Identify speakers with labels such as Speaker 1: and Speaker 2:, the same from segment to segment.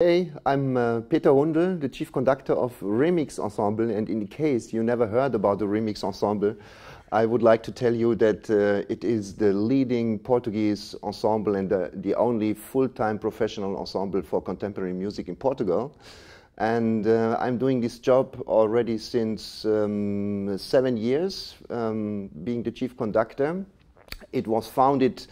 Speaker 1: Hey, I'm uh, Peter Hundel, the chief conductor of Remix Ensemble, and in case you never heard about the Remix Ensemble, I would like to tell you that uh, it is the leading Portuguese ensemble and the, the only full-time professional ensemble for contemporary music in Portugal. And uh, I'm doing this job already since um, seven years, um, being the chief conductor. It was founded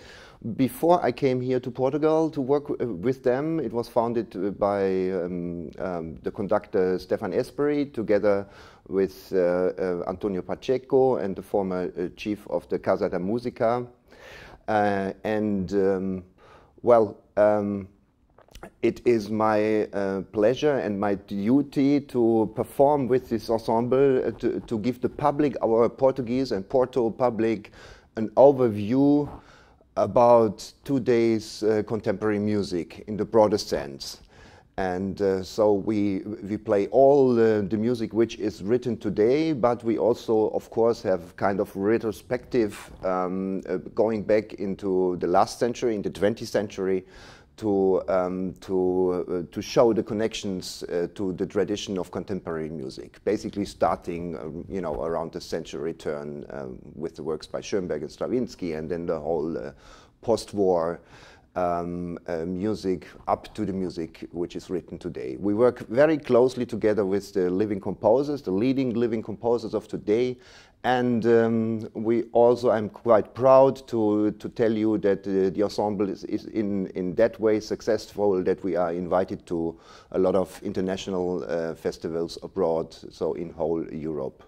Speaker 1: before I came here to Portugal to work uh, with them, it was founded uh, by um, um, the conductor Stefan Espery together with uh, Antonio Pacheco and the former chief of the Casa da Musica. and um, well, um, it is my uh, pleasure and my duty to perform with this ensemble uh, to, to, give the public, our Portuguese and Porto public, an overview about two days uh, contemporary music in the broadest sense. And uh, so we, we play all uh, the music which is written today, but we also, of course, have kind of retrospective um, uh, going back into the last century, in the 20th century, to, um, to, uh, to show the connections uh, to the tradition of contemporary music, basically starting um, you know, around the century turn um, with the works by Schoenberg and Stravinsky and then the whole uh, post-war um, uh, music up to the music which is written today. We work very closely together with the living composers, the leading living composers of today. And um, we also, I'm quite proud to, to tell you that uh, the ensemble is, is, in, in that way successful that we are invited to a lot of international uh, festivals abroad, so in whole Europe.